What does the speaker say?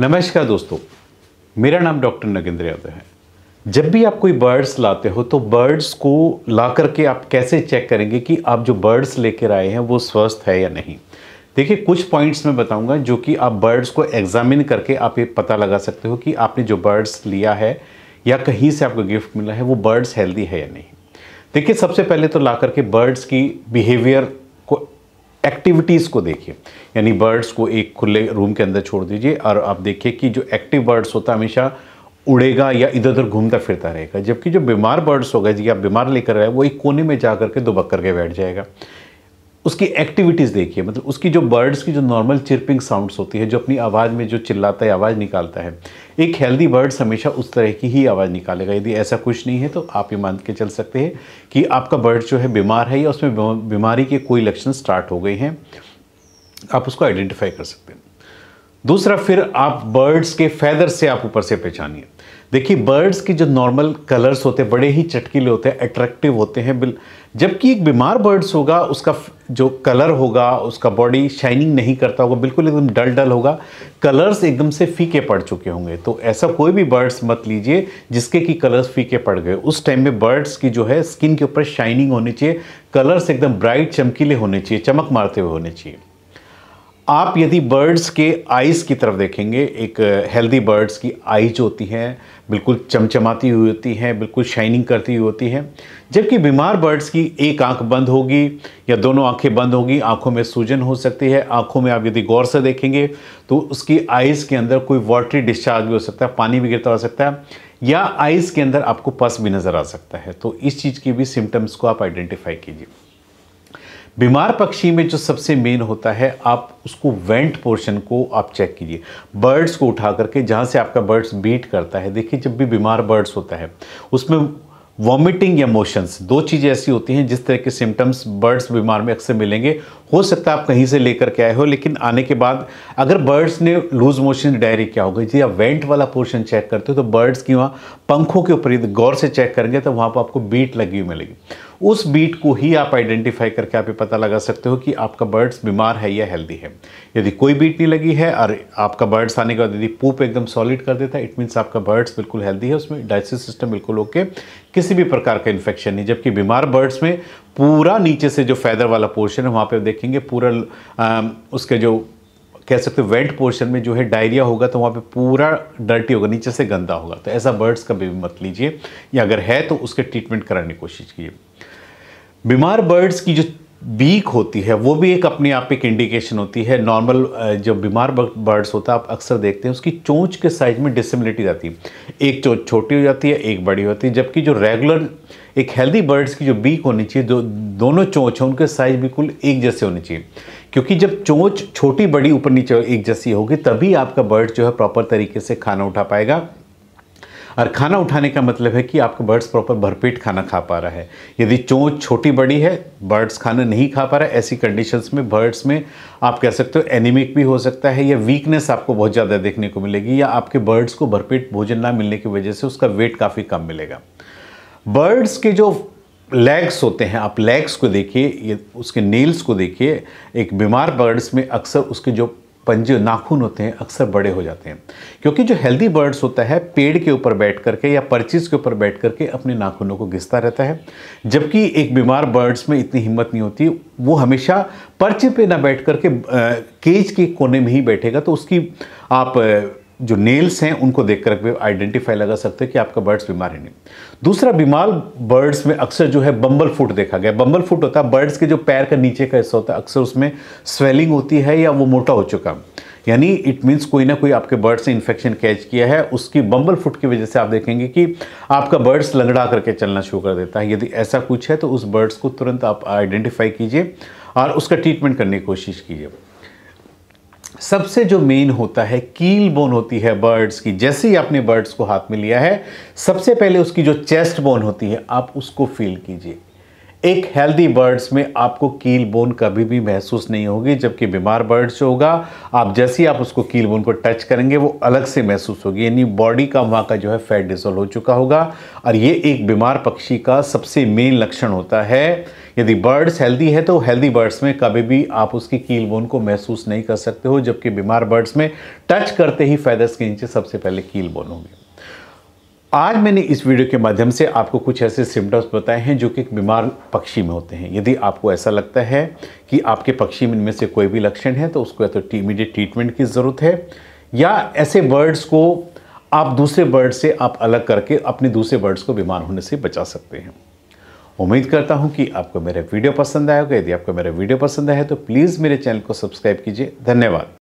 नमस्कार दोस्तों मेरा नाम डॉक्टर नगेंद्र यादव है जब भी आप कोई बर्ड्स लाते हो तो बर्ड्स को ला करके आप कैसे चेक करेंगे कि आप जो बर्ड्स लेकर आए हैं वो स्वस्थ है या नहीं देखिए कुछ पॉइंट्स मैं बताऊंगा जो कि आप बर्ड्स को एग्जामिन करके आप ये पता लगा सकते हो कि आपने जो बर्ड्स लिया है या कहीं से आपको गिफ्ट मिला है वो बर्ड्स हेल्दी है या नहीं देखिए सबसे पहले तो ला करके बर्ड्स की बिहेवियर एक्टिविटीज़ को देखिए यानी बर्ड्स को एक खुले रूम के अंदर छोड़ दीजिए और आप देखिए कि जो एक्टिव बर्ड्स होता है हमेशा उड़ेगा या इधर उधर घूमता फिरता रहेगा जबकि जो बीमार बर्ड्स होगा जी आप बीमार लेकर आए वो एक कोने में जा करके दुबक करके बैठ जाएगा उसकी एक्टिविटीज़ देखिए मतलब उसकी जो बर्ड्स की जो नॉर्मल चिरपिंग साउंड्स होती है जो अपनी आवाज़ में जो चिल्लाता है आवाज़ निकालता है एक हेल्दी बर्ड्स हमेशा उस तरह की ही आवाज़ निकालेगा यदि ऐसा कुछ नहीं है तो आप ये मान के चल सकते हैं कि आपका बर्ड जो है बीमार है या उसमें बीमारी के कोई लक्षण स्टार्ट हो गए हैं आप उसको आइडेंटिफाई कर सकते हैं दूसरा फिर आप बर्ड्स के फैदर से आप ऊपर से पहचानिए देखिए बर्ड्स के जो नॉर्मल कलर्स होते हैं बड़े ही चटकीले होते हैं अट्रैक्टिव होते हैं बिल जबकि एक बीमार बर्ड्स होगा उसका जो कलर होगा उसका बॉडी शाइनिंग नहीं करता होगा बिल्कुल एकदम डल डल होगा कलर्स एकदम से फीके पड़ चुके होंगे तो ऐसा कोई भी बर्ड्स मत लीजिए जिसके कि कलर्स फीके पड़ गए उस टाइम में बर्ड्स की जो है स्किन के ऊपर शाइनिंग होनी चाहिए कलर्स एकदम ब्राइट चमकीले होने चाहिए चमक मारते हुए होने चाहिए आप यदि बर्ड्स के आइज़ की तरफ देखेंगे एक हेल्दी बर्ड्स की आइज होती हैं बिल्कुल चमचमाती हुई होती हैं बिल्कुल शाइनिंग करती हुई होती हैं जबकि बीमार बर्ड्स की एक आंख बंद होगी या दोनों आंखें बंद होगी आंखों में सूजन हो सकती है आंखों में आप यदि गौर से देखेंगे तो उसकी आइज़ के अंदर कोई वाटरी डिस्चार्ज भी हो सकता है पानी भी गिरता हो सकता है या आइस के अंदर आपको पस भी नज़र आ सकता है तो इस चीज़ की भी सिम्टम्स को आप आइडेंटिफाई कीजिए बीमार पक्षी में जो सबसे मेन होता है आप उसको वेंट पोर्शन को आप चेक कीजिए बर्ड्स को उठा करके जहाँ से आपका बर्ड्स बीट करता है देखिए जब भी बीमार बर्ड्स होता है उसमें वॉमिटिंग या मोशंस दो चीज़ें ऐसी होती हैं जिस तरह के सिम्टम्स बर्ड्स बीमार में अक्सर मिलेंगे हो सकता है आप कहीं से लेकर के आए हो लेकिन आने के बाद अगर बर्ड्स ने लूज मोशन डायरी क्या हो गई जी या वेंट वाला पोर्शन चेक करते हो तो बर्ड्स की वहाँ पंखों के ऊपर गौर से चेक करेंगे तो वहाँ पर आपको बीट लगी हुई मिलेगी उस बीट को ही आप आइडेंटिफाई करके आप ये पता लगा सकते हो कि आपका बर्ड्स बीमार है या हेल्दी है यदि कोई बीट नहीं लगी है और आपका बर्ड्स आने के बाद यदि पूप एकदम सॉलिड कर देता है इट मीन्स आपका बर्ड्स बिल्कुल हेल्दी है उसमें डाइजेस्टिव सिस्टम बिल्कुल ओके किसी भी प्रकार का इन्फेक्शन नहीं जबकि बीमार बर्ड्स में पूरा नीचे से जो फैदर वाला पोर्शन है वहाँ पर देखेंगे पूरा आ, उसके जो कह सकते हो वेल्ट पोर्शन में जो है डायरिया होगा तो वहाँ पे पूरा डर्टी होगा नीचे से गंदा होगा तो ऐसा बर्ड्स का भी मत लीजिए या अगर है तो उसके ट्रीटमेंट कराने की कोशिश कीजिए बीमार बर्ड्स की जो बीक होती है वो भी एक अपने आप एक इंडिकेशन होती है नॉर्मल जो बीमार बर्ड्स होता है आप अक्सर देखते हैं उसकी चोंच के साइज में डिसेबिलिटी आती है एक चोंच छोटी हो जाती है एक बड़ी होती है जबकि जो रेगुलर एक हेल्दी बर्ड्स की जो बीक होनी चाहिए जो दोनों चोंच हैं उनके साइज बिल्कुल एक जैसे होने चाहिए क्योंकि जब चोंच छोटी बड़ी ऊपर नीचे एक जैसी होगी तभी आपका बर्ड जो है प्रॉपर तरीके से खाना उठा पाएगा और खाना उठाने का मतलब है कि आपका बर्ड्स प्रॉपर भरपेट खाना खा पा रहा है यदि चोंच छोटी बड़ी है बर्ड्स खाना नहीं खा पा रहा है ऐसी कंडीशंस में बर्ड्स में आप कह सकते हो एनिमिक भी हो सकता है या वीकनेस आपको बहुत ज़्यादा देखने को मिलेगी या आपके बर्ड्स को भरपेट भोजन ना मिलने की वजह से उसका वेट काफ़ी कम मिलेगा बर्ड्स के जो लेग्स होते हैं आप लेग्स को देखिए उसके नेल्स को देखिए एक बीमार बर्ड्स में अक्सर उसके जो पंजे नाखून होते हैं अक्सर बड़े हो जाते हैं क्योंकि जो हेल्दी बर्ड्स होता है पेड़ के ऊपर बैठ करके या परचीज के ऊपर बैठ करके अपने नाखूनों को घिसता रहता है जबकि एक बीमार बर्ड्स में इतनी हिम्मत नहीं होती वो हमेशा पर्चे पे ना बैठ करके केज के कोने में ही बैठेगा तो उसकी आप जो नेल्स हैं उनको देख कर भी आइडेंटिफाई लगा सकते हैं कि आपका बर्ड्स बीमार है नहीं दूसरा बीमार बर्ड्स में अक्सर जो है बम्बल फूट देखा गया बम्बल फूट होता है बर्ड्स के जो पैर का नीचे का हिस्सा होता है अक्सर उसमें स्वेलिंग होती है या वो मोटा हो चुका यानी इट मीन्स कोई ना कोई आपके बर्ड्स ने इन्फेक्शन कैच किया है उसकी बम्बल फुट की वजह से आप देखेंगे कि आपका बर्ड्स लंगड़ा करके चलना शुरू कर देता है यदि ऐसा कुछ है तो उस बर्ड्स को तुरंत आप आइडेंटिफाई कीजिए और उसका ट्रीटमेंट करने की कोशिश कीजिए सबसे जो मेन होता है कील बोन होती है बर्ड्स की जैसे ही आपने बर्ड्स को हाथ में लिया है सबसे पहले उसकी जो चेस्ट बोन होती है आप उसको फील कीजिए एक हेल्दी बर्ड्स में आपको कील बोन कभी भी महसूस नहीं होगी जबकि बीमार बर्ड्स जो होगा आप जैसे ही आप उसको कील बोन को टच करेंगे वो अलग से महसूस होगी यानी बॉडी का वहाँ का जो है फैट डिजोल्व हो चुका होगा और ये एक बीमार पक्षी का सबसे मेन लक्षण होता है यदि बर्ड्स हेल्दी है तो हेल्दी बर्ड्स में कभी भी आप उसकी कील बोन को महसूस नहीं कर सकते हो जबकि बीमार बर्ड्स में टच करते ही फैदर्स के नीचे सबसे पहले कील बोन होगी आज मैंने इस वीडियो के माध्यम से आपको कुछ ऐसे सिम्टम्स बताए हैं जो कि एक बीमार पक्षी में होते हैं यदि आपको ऐसा लगता है कि आपके पक्षी में इनमें से कोई भी लक्षण है तो उसको या तो इमीडिएट ट्रीटमेंट की ज़रूरत है या ऐसे बर्ड्स को आप दूसरे बर्ड से आप अलग करके अपने दूसरे बर्ड्स को बीमार होने से बचा सकते हैं उम्मीद करता हूँ कि आपको मेरा वीडियो पसंद आया होगा यदि आपको मेरा वीडियो पसंद आया है तो प्लीज़ मेरे चैनल को सब्सक्राइब कीजिए धन्यवाद